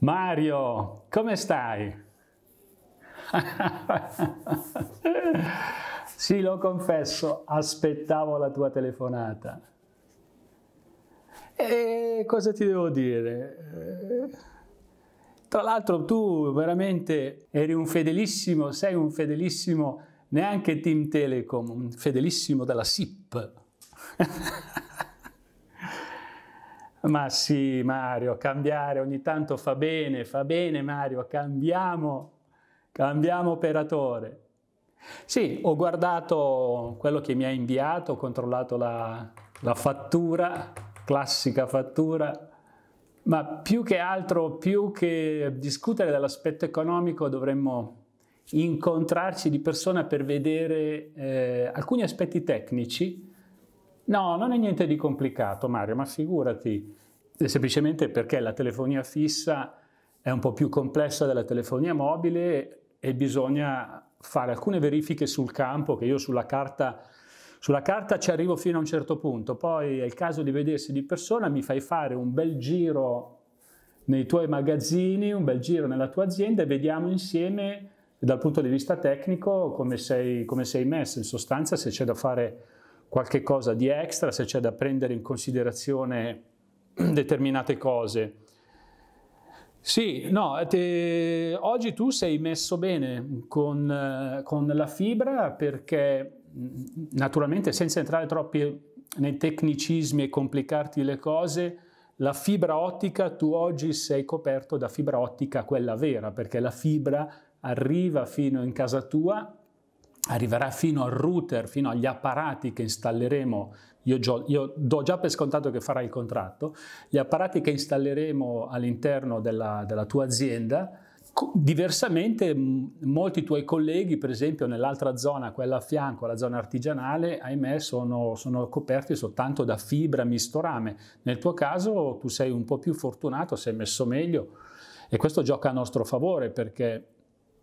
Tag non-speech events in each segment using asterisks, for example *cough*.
Mario, come stai? *laughs* sì, lo confesso, aspettavo la tua telefonata. E cosa ti devo dire? Eh, tra l'altro tu veramente eri un fedelissimo, sei un fedelissimo, neanche Team Telecom, un fedelissimo della SIP. Ma sì, Mario, cambiare ogni tanto fa bene, fa bene Mario, cambiamo, cambiamo operatore. Sì, ho guardato quello che mi ha inviato, ho controllato la, la fattura, classica fattura, ma più che altro, più che discutere dell'aspetto economico, dovremmo incontrarci di persona per vedere eh, alcuni aspetti tecnici No, non è niente di complicato Mario, ma figurati, semplicemente perché la telefonia fissa è un po' più complessa della telefonia mobile e bisogna fare alcune verifiche sul campo che io sulla carta, sulla carta ci arrivo fino a un certo punto, poi è il caso di vedersi di persona, mi fai fare un bel giro nei tuoi magazzini, un bel giro nella tua azienda e vediamo insieme dal punto di vista tecnico come sei, come sei messo, in sostanza se c'è da fare qualche cosa di extra, se c'è da prendere in considerazione *clears throat* determinate cose. Sì, no, te, oggi tu sei messo bene con, eh, con, la fibra perché mm, naturalmente senza entrare troppi nei tecnicismi e complicarti le cose, la fibra ottica tu oggi sei coperto da fibra ottica quella vera perché la fibra arriva fino in casa tua arriverà fino al router, fino agli apparati che installeremo, io, gio, io, do già per scontato che farai il contratto, gli apparati che installeremo all'interno della, della tua azienda, Diversamente, molti tuoi colleghi, per esempio nell'altra zona, quella a fianco, la zona artigianale, ahimè, sono, sono, coperti soltanto da fibra mistorame. Nel tuo caso, tu sei un po' più fortunato, sei messo meglio e questo gioca a nostro favore perché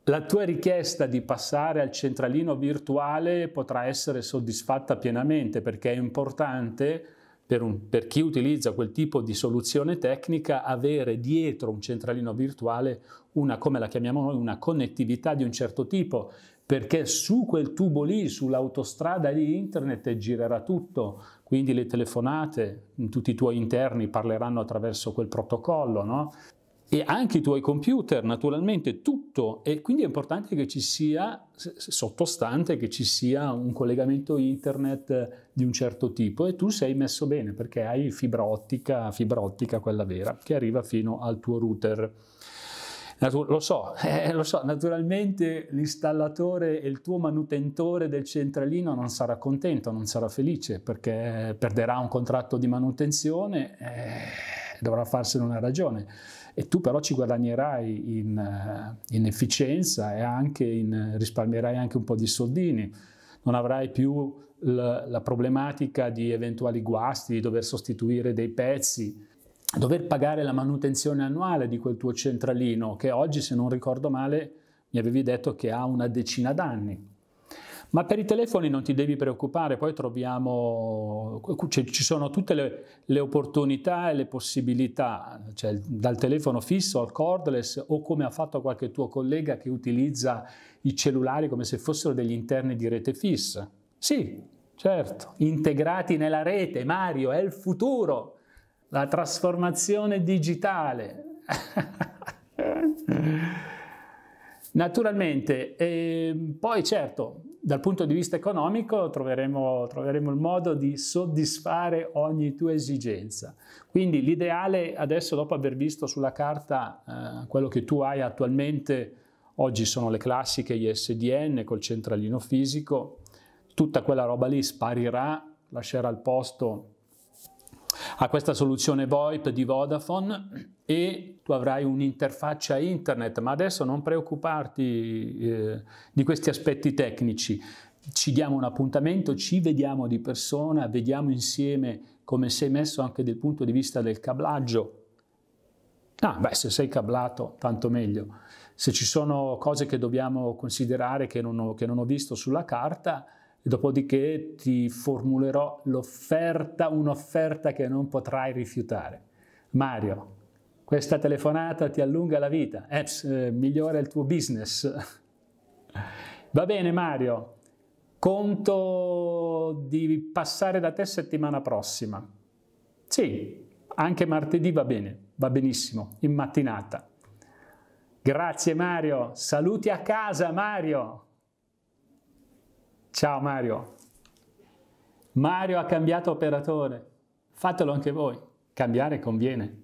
la tua richiesta di passare al centralino virtuale potrà essere soddisfatta pienamente perché è importante per, un, per, chi utilizza quel tipo di soluzione tecnica avere dietro un centralino virtuale una, come la chiamiamo noi, una connettività di un certo tipo perché su quel tubo lì, sull'autostrada di internet girerà tutto, quindi le telefonate, tutti i tuoi interni parleranno attraverso quel protocollo, no? e anche i tuoi computer, naturalmente tutto, e quindi è importante che ci sia sottostante, che ci sia un collegamento internet di un certo tipo e tu sei messo bene perché hai fibra ottica, fibra ottica quella vera, che arriva fino al tuo router. lo, so, *laughs* eh, lo so, naturalmente l'installatore e il tuo manutentore del centralino non sarà contento, non sarà felice perché perderà un contratto di manutenzione. Eh dovrà farsene una ragione e tu però ci guadagnerai in, eh, in efficienza e anche in, risparmierai anche un po' di soldini, non avrai più la, la problematica di eventuali guasti, di dover sostituire dei pezzi, dover pagare la manutenzione annuale di quel tuo centralino che oggi, se non ricordo male, mi avevi detto che ha una decina d'anni ma per i telefoni non ti devi preoccupare, poi troviamo, cioè, ci sono tutte le, le, opportunità e le possibilità, cioè, dal telefono fisso al cordless o come ha fatto qualche tuo collega che utilizza i cellulari come se fossero degli interni di rete fissa. Sì, certo, integrati nella rete, Mario, è il futuro, la trasformazione digitale. *laughs* Naturalmente, eh, poi certo, dal punto di vista economico troveremo, troveremo, il modo di soddisfare ogni tua esigenza. Quindi l'ideale adesso, dopo aver visto sulla carta eh, quello che tu hai attualmente, oggi sono le classiche, ISDN col centralino fisico, tutta quella roba lì sparirà, lascerà il posto a questa soluzione VoIP di Vodafone e tu avrai un'interfaccia internet, ma adesso non preoccuparti eh, di questi aspetti tecnici. Ci diamo un appuntamento, ci vediamo di persona, vediamo insieme come sei messo anche dal punto di vista del cablaggio. Ah, beh, se sei cablato, tanto meglio. Se ci sono cose che dobbiamo considerare che non ho, che non ho visto sulla carta, e dopodiché ti formulerò l'offerta, un'offerta che non potrai rifiutare. Mario, questa telefonata ti allunga la vita, Eps, eh, migliora il tuo business. *laughs* Va bene Mario, conto di passare da te settimana prossima. Sì, anche martedì va bene, va benissimo, in mattinata. Grazie Mario, saluti a casa Mario. Ciao Mario. Mario ha cambiato operatore. Fatelo anche voi. Cambiare conviene.